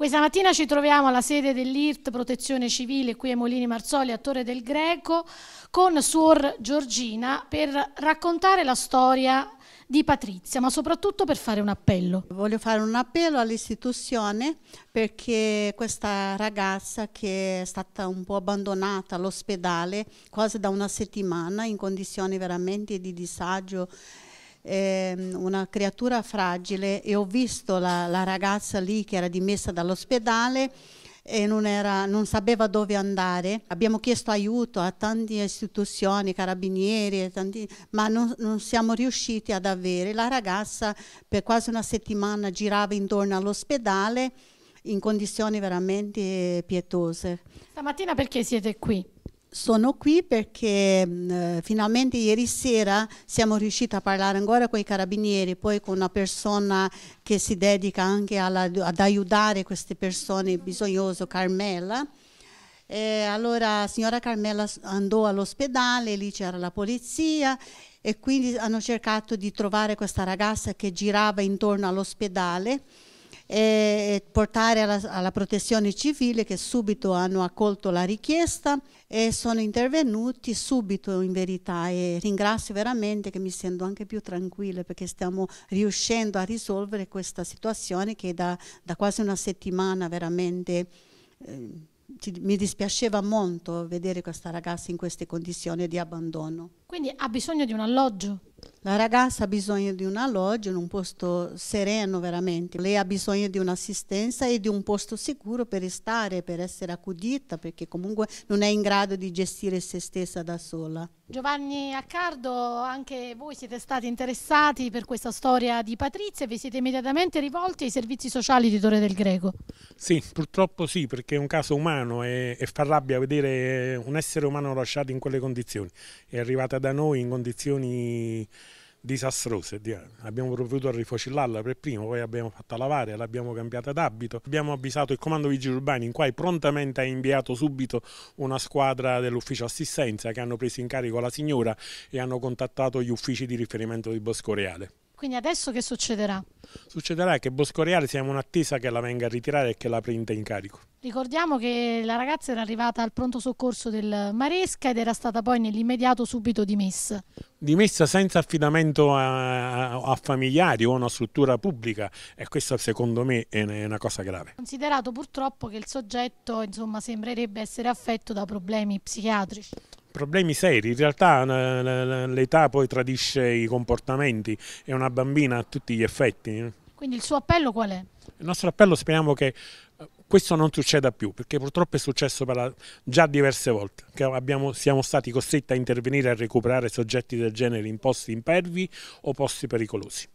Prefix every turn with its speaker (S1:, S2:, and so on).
S1: Questa mattina ci troviamo alla sede dell'IRT Protezione Civile qui a Molini Marzoli a Torre del Greco con Suor Giorgina per raccontare la storia
S2: di Patrizia, ma soprattutto per fare un appello. Voglio fare un appello all'istituzione perché questa ragazza che è stata un po' abbandonata all'ospedale quasi da una settimana in condizioni veramente di disagio ehm, una creatura fragile e ho visto la, la ragazza lì che era dimessa dall'ospedale e non, era, non, sapeva dove andare. Abbiamo chiesto aiuto a tante istituzioni, carabinieri, tanti, ma non, non, siamo riusciti ad avere. La ragazza per quasi una settimana girava intorno all'ospedale in condizioni veramente pietose. Stamattina perché siete qui? sono qui perché mh, mm, eh, finalmente ieri sera siamo riusciti a parlare ancora con i carabinieri, poi con una persona che si dedica anche alla, ad aiutare queste persone bisognose, Carmela. E allora signora Carmela andò all'ospedale, lì c'era la polizia e quindi hanno cercato di trovare questa ragazza che girava intorno all'ospedale e portare alla, alla protezione civile che subito hanno accolto la richiesta e sono intervenuti subito in verità e ringrazio veramente che mi sento anche più tranquilla perché stiamo riuscendo a risolvere questa situazione che da, da quasi una settimana veramente... Eh, mi dispiaceva molto vedere questa ragazza in queste condizioni di abbandono. Quindi
S1: ha bisogno di un alloggio?
S2: La ragazza ha bisogno di un alloggio in un posto sereno veramente, lei ha bisogno di un'assistenza e di un posto sicuro per stare, per essere accudita, perché comunque non è in grado di gestire se stessa da sola.
S1: Giovanni Accardo, anche voi siete stati interessati per questa storia di Patrizia e vi siete immediatamente rivolti ai servizi sociali di Torre del
S3: Greco. Sì, purtroppo sì, perché è un caso umano e, e fa rabbia vedere un essere umano lasciato in quelle condizioni. È arrivata da noi in condizioni disastrose. Abbiamo provveduto a rifocillarla per primo, poi abbiamo fatto lavare, l'abbiamo cambiata d'abito. Abbiamo avvisato il comando vigili urbani, in quai prontamente ha inviato subito una squadra dell'ufficio assistenza che hanno preso in carico la signora e hanno contattato gli uffici di riferimento di Bosco Reale.
S1: Quindi adesso che succederà?
S3: Succederà che Boscoriale siamo in attesa che la venga a ritirare e che la prenda in carico.
S1: Ricordiamo che la ragazza era arrivata al pronto soccorso del Maresca ed era stata poi nell'immediato subito dimessa.
S3: Dimessa senza affidamento a, a, familiari o a una struttura pubblica e questa secondo me è una cosa grave.
S1: Considerato purtroppo che il soggetto insomma, sembrerebbe essere affetto da problemi psichiatrici
S3: problemi seri, in realtà l'età poi tradisce i comportamenti, è una bambina a tutti gli effetti.
S1: Quindi il suo appello qual è?
S3: Il nostro appello speriamo che eh, questo non succeda più, perché purtroppo è successo la, già diverse volte, che abbiamo, siamo stati costretti a intervenire a recuperare soggetti del genere in posti impervi o posti pericolosi.